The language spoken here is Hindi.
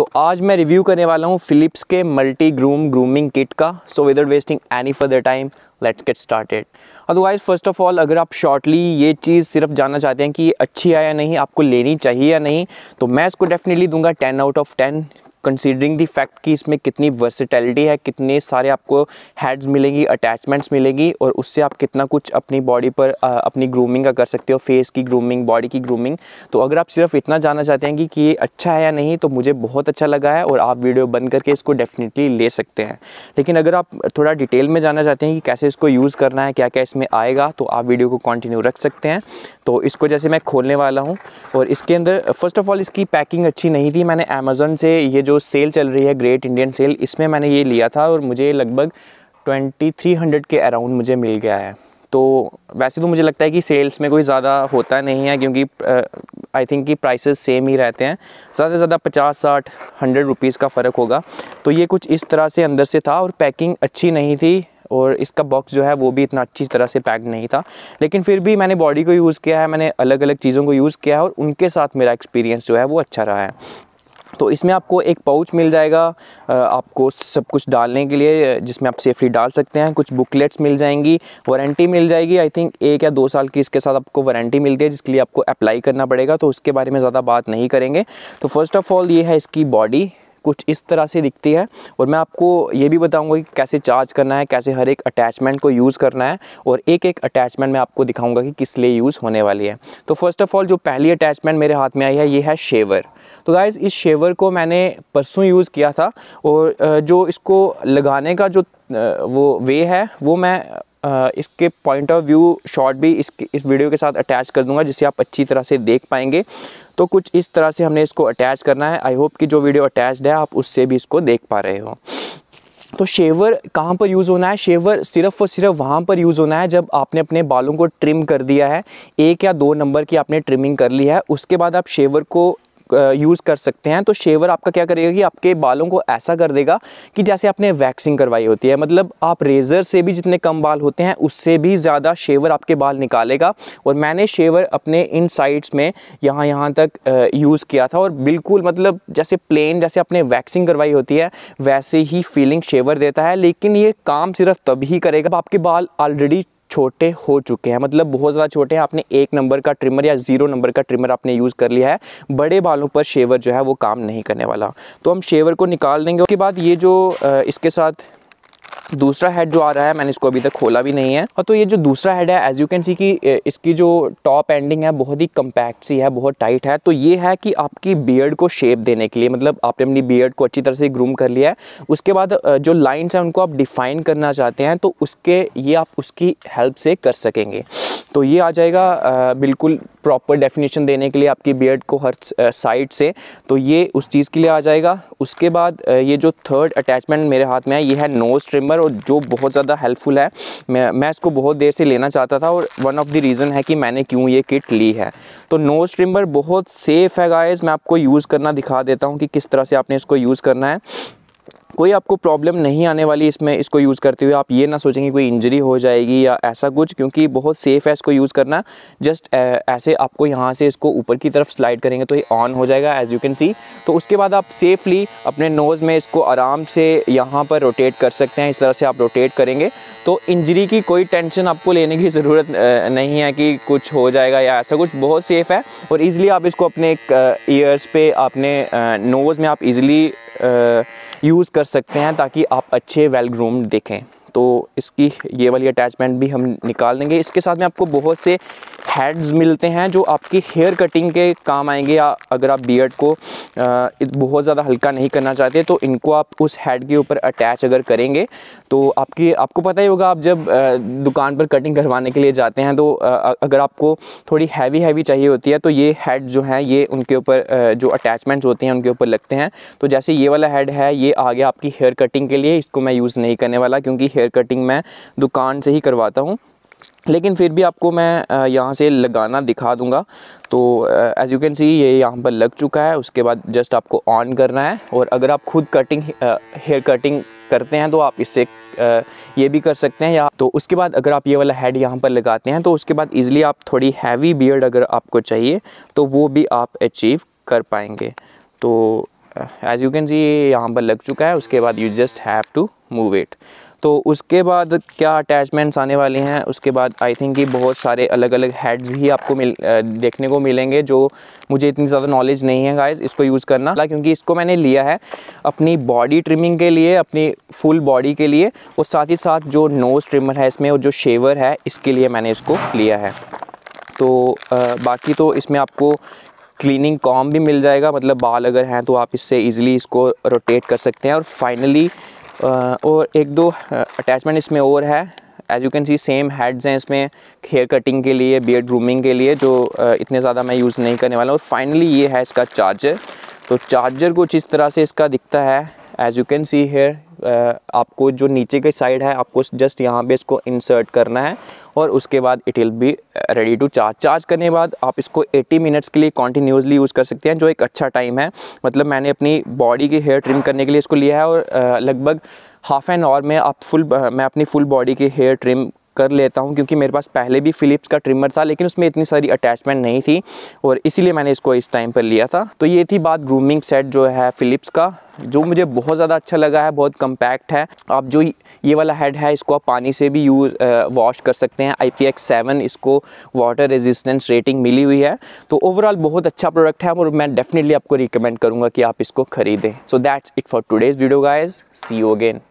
तो आज मैं रिव्यू करने वाला हूँ फिलिप्स के मल्टी ग्रूम ग्रूमिंग किट का so without wasting any further time let's get started otherwise first of all अगर आप शॉर्टली ये चीज़ सिर्फ जानना चाहते हैं कि ये अच्छी है या नहीं आपको लेनी चाहिए या नहीं तो मैं इसको डेफिनेटली दूंगा ten out of ten considering the fact कि इसमें कितनी वर्सिटैलिटी है कितने सारे आपको हेड्स मिलेंगी अटैचमेंट्स मिलेंगी और उससे आप कितना कुछ अपनी बॉडी पर अपनी ग्रूमिंग का कर सकते हो फेस की ग्रूमिंग बॉडी की ग्रूमिंग तो अगर आप सिर्फ इतना जानना चाहते हैं कि, कि ये अच्छा है या नहीं तो मुझे बहुत अच्छा लगा है और आप वीडियो बंद करके इसको डेफिनेटली ले सकते हैं लेकिन अगर आप थोड़ा डिटेल में जानना चाहते हैं कि कैसे इसको यूज़ करना है क्या क्या इसमें आएगा तो आप वीडियो को कंटिन्यू रख सकते हैं तो इसको जैसे मैं खोलने वाला हूँ और इसके अंदर फर्स्ट ऑफ ऑल इसकी पैकिंग अच्छी नहीं थी मैंने अमेज़ोन से ये जो सेल चल रही है ग्रेट इंडियन सेल इसमें मैंने ये लिया था और मुझे लगभग ट्वेंटी थ्री हंड्रेड के अराउंड मुझे मिल गया है तो वैसे तो मुझे लगता है कि सेल्स में कोई ज़्यादा होता नहीं है क्योंकि आई थिंक कि प्राइसेस सेम ही रहते हैं ज़्यादा से ज़्यादा पचास साठ हंड्रेड रुपीज़ का फ़र्क होगा तो ये कुछ इस तरह से अंदर से था और पैकिंग अच्छी नहीं थी और इसका बॉक्स जो है वो भी इतना अच्छी तरह से पैक नहीं था लेकिन फिर भी मैंने बॉडी को यूज़ किया है मैंने अलग अलग चीज़ों को यूज़ किया है और उनके साथ मेरा एक्सपीरियंस जो है वो अच्छा रहा है तो इसमें आपको एक पाउच मिल जाएगा आपको सब कुछ डालने के लिए जिसमें आप सेफली डाल सकते हैं कुछ बुकलेट्स मिल जाएंगी वारंटी मिल जाएगी आई थिंक एक या दो साल की इसके साथ आपको वारंटी मिलती है जिसके लिए आपको अप्लाई करना पड़ेगा तो उसके बारे में ज़्यादा बात नहीं करेंगे तो फर्स्ट ऑफ़ ऑल ये है इसकी बॉडी कुछ इस तरह से दिखती है और मैं आपको ये भी बताऊंगा कि कैसे चार्ज करना है कैसे हर एक अटैचमेंट को यूज़ करना है और एक एक अटैचमेंट मैं आपको दिखाऊंगा कि किस लिए यूज़ होने वाली है तो फर्स्ट ऑफ़ ऑल जो पहली अटैचमेंट मेरे हाथ में आई है ये है शेवर तो गाइज़ इस शेवर को मैंने परसों यूज़ किया था और जो इसको लगाने का जो वो वे है वो मैं इसके पॉइंट ऑफ व्यू शॉट भी इस इस वीडियो के साथ अटैच कर दूंगा जिससे आप अच्छी तरह से देख पाएंगे तो कुछ इस तरह से हमने इसको अटैच करना है आई होप कि जो वीडियो अटैच्ड है आप उससे भी इसको देख पा रहे हो तो शेवर कहाँ पर यूज़ होना है शेवर सिर्फ और सिर्फ वहाँ पर यूज़ होना है जब आपने अपने बालों को ट्रिम कर दिया है एक या दो नंबर की आपने ट्रिमिंग कर ली है उसके बाद आप शेवर को यूज़ कर सकते हैं तो शेवर आपका क्या करेगा कि आपके बालों को ऐसा कर देगा कि जैसे आपने वैक्सिंग करवाई होती है मतलब आप रेज़र से भी जितने कम बाल होते हैं उससे भी ज़्यादा शेवर आपके बाल निकालेगा और मैंने शेवर अपने इन साइड्स में यहाँ यहाँ तक यूज़ किया था और बिल्कुल मतलब जैसे प्लेन जैसे आपने वैक्सिंग करवाई होती है वैसे ही फीलिंग शेवर देता है लेकिन ये काम सिर्फ तभी करेगा आपके बाल ऑलरेडी छोटे हो चुके हैं मतलब बहुत ज़्यादा छोटे हैं आपने एक नंबर का ट्रिमर या ज़ीरो नंबर का ट्रिमर आपने यूज़ कर लिया है बड़े बालों पर शेवर जो है वो काम नहीं करने वाला तो हम शेवर को निकाल देंगे उसके बाद ये जो इसके साथ दूसरा हेड जो आ रहा है मैंने इसको अभी तक खोला भी नहीं है और तो ये जो दूसरा हेड है एज यू कैन सी कि इसकी जो टॉप एंडिंग है बहुत ही कम्पैक्ट सी है बहुत टाइट है तो ये है कि आपकी बियर्ड को शेप देने के लिए मतलब आपने अपनी बियर्ड को अच्छी तरह से ग्रूम कर लिया है उसके बाद जो लाइन्स हैं उनको आप डिफाइन करना चाहते हैं तो उसके ये आप उसकी हेल्प से कर सकेंगे तो ये आ जाएगा बिल्कुल प्रॉपर डेफिनेशन देने के लिए आपकी बियर्ड को हर साइड से तो ये उस चीज़ के लिए आ जाएगा उसके बाद ये जो थर्ड अटैचमेंट मेरे हाथ में है ये है नोज ट्रिमर और जो बहुत ज़्यादा हेल्पफुल है मैं मैं इसको बहुत देर से लेना चाहता था और वन ऑफ द रीज़न है कि मैंने क्यों ये किट ली है तो नोज ट्रिमर बहुत सेफ़ है गाइज़ मैं आपको यूज़ करना दिखा देता हूँ कि किस तरह से आपने इसको यूज़ करना है कोई आपको प्रॉब्लम नहीं आने वाली इसमें इसको यूज़ करते हुए आप ये ना सोचेंगे कोई इंजरी हो जाएगी या ऐसा कुछ क्योंकि बहुत सेफ़ है इसको यूज़ करना जस्ट ऐसे आपको यहाँ से इसको ऊपर की तरफ स्लाइड करेंगे तो ये ऑन हो जाएगा एज़ यू कैन सी तो उसके बाद आप सेफली अपने नोज़ में इसको आराम से यहाँ पर रोटेट कर सकते हैं इस तरह से आप रोटेट करेंगे तो इंजरी की कोई टेंशन आपको लेने की ज़रूरत नहीं है कि कुछ हो जाएगा या ऐसा कुछ बहुत सेफ़ है और ईज़िली आप इसको अपने ईयर्स पे अपने नोज़ में आप ईज़िली यूज़ कर सकते हैं ताकि आप अच्छे वेल ग्रूम्ड दिखें तो इसकी ये वाली अटैचमेंट भी हम निकाल देंगे इसके साथ में आपको बहुत से हेड्स मिलते हैं जो आपकी हेयर कटिंग के काम आएंगे या अगर आप बियड को बहुत ज़्यादा हल्का नहीं करना चाहते तो इनको आप उस हेड के ऊपर अटैच अगर करेंगे तो आपकी आपको पता ही होगा आप जब दुकान पर कटिंग करवाने के लिए जाते हैं तो अगर आपको थोड़ी हैवी हैवी चाहिए होती है तो ये हेड जो हैं ये उनके ऊपर जो अटैचमेंट्स होते हैं उनके ऊपर लगते हैं तो जैसे ये वाला हेड है ये आ गया आपकी हेयर कटिंग के लिए इसको मैं यूज़ नहीं करने वाला क्योंकि हेयर कटिंग मैं दुकान से ही करवाता हूँ लेकिन फिर भी आपको मैं यहाँ से लगाना दिखा दूँगा तो एज़ यू कैन सी ये यहाँ पर लग चुका है उसके बाद जस्ट आपको ऑन करना है और अगर आप खुद कटिंग हेयर कटिंग करते हैं तो आप इससे ये भी कर सकते हैं या तो उसके बाद अगर आप ये वाला हेड यहाँ पर लगाते हैं तो उसके बाद ईज़िली आप थोड़ी हैवी बियर्ड अगर आपको चाहिए तो वो भी आप अचीव कर पाएंगे तो एज़ यू कैन सी ये यहाँ पर लग चुका है उसके बाद you just have to move it तो उसके बाद क्या अटैचमेंट्स आने वाले हैं उसके बाद आई थिंक कि बहुत सारे अलग अलग हेड्स ही आपको मिल देखने को मिलेंगे जो मुझे इतनी ज़्यादा नॉलेज नहीं है गाइस इसको यूज़ करना क्योंकि इसको मैंने लिया है अपनी बॉडी ट्रिमिंग के लिए अपनी फुल बॉडी के लिए और साथ ही साथ जो नोज़ ट्रिमर है इसमें और जो शेवर है इसके लिए मैंने इसको लिया है तो आ, बाकी तो इसमें आपको क्लीनिंग कॉम भी मिल जाएगा मतलब बाल अगर हैं तो आप इससे ईज़िली इसको रोटेट कर सकते हैं और फाइनली और एक दो अटैचमेंट इसमें और है as you can see same heads हैं इसमें हेयर कटिंग के लिए बियड ग्रूमिंग के लिए जो इतने ज़्यादा मैं यूज़ नहीं करने वाला और फाइनली ये है इसका चार्जर तो चार्जर कुछ इस तरह से इसका दिखता है as you can see hair आपको जो नीचे के साइड है आपको जस्ट यहाँ पे इसको इंसर्ट करना है और उसके बाद it will be ready to charge charge करने के बाद आप इसको 80 मिनट्स के लिए कॉन्टीन्यूसली यूज़ कर सकते हैं जो एक अच्छा टाइम है मतलब मैंने अपनी बॉडी की हेयर ट्रिम करने के लिए इसको लिया है और uh, लगभग हाफ़ एन आवर में आप फुल uh, मैं अपनी फुल बॉडी की हेयर ट्रिम कर लेता हूँ क्योंकि मेरे पास पहले भी फ़िलिप्स का ट्रिमर था लेकिन उसमें इतनी सारी अटैचमेंट नहीं थी और इसीलिए मैंने इसको इस टाइम पर लिया था तो ये थी बात ग्रूमिंग सेट जो है फ़िलिप्स का जो मुझे बहुत ज़्यादा अच्छा लगा है बहुत कम्पैक्ट है आप जो ये वाला हेड है इसको आप पानी से भी यूज वॉश कर सकते हैं आई पी इसको वाटर रेजिस्टेंस रेटिंग मिली हुई है तो ओवरऑल बहुत अच्छा प्रोडक्ट है और मैं डेफिनेटली आपको रिकमेंड करूँगा कि आप इसको खरीदें so that's it for today's video guys see you again